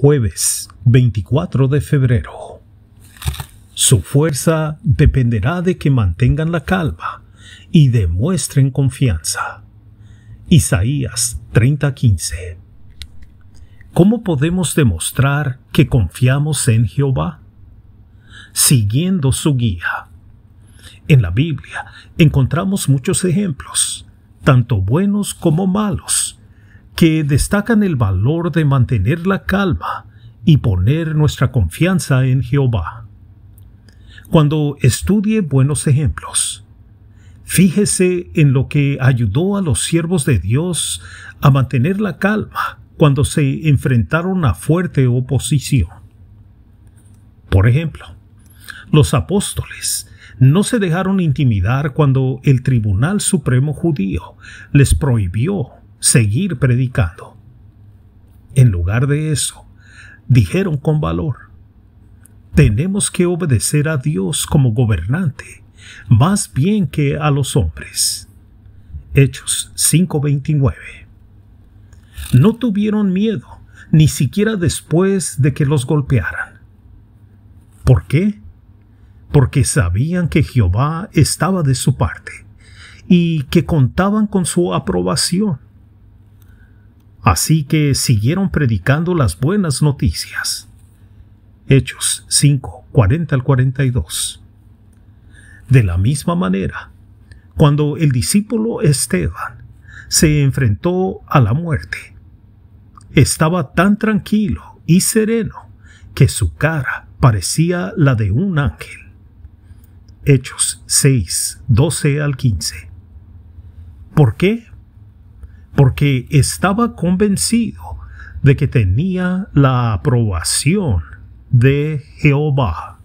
Jueves 24 de febrero. Su fuerza dependerá de que mantengan la calma y demuestren confianza. Isaías 30:15 ¿Cómo podemos demostrar que confiamos en Jehová? Siguiendo su guía. En la Biblia encontramos muchos ejemplos, tanto buenos como malos, que destacan el valor de mantener la calma y poner nuestra confianza en Jehová. Cuando estudie buenos ejemplos, fíjese en lo que ayudó a los siervos de Dios a mantener la calma cuando se enfrentaron a fuerte oposición. Por ejemplo, los apóstoles no se dejaron intimidar cuando el Tribunal Supremo Judío les prohibió seguir predicando. En lugar de eso, dijeron con valor, tenemos que obedecer a Dios como gobernante, más bien que a los hombres. Hechos 5:29. No tuvieron miedo, ni siquiera después de que los golpearan. ¿Por qué? Porque sabían que Jehová estaba de su parte y que contaban con su aprobación. Así que siguieron predicando las buenas noticias. Hechos 5, 40 al 42. De la misma manera, cuando el discípulo Esteban se enfrentó a la muerte, estaba tan tranquilo y sereno que su cara parecía la de un ángel. Hechos 6, 12 al 15. ¿Por qué? porque estaba convencido de que tenía la aprobación de Jehová.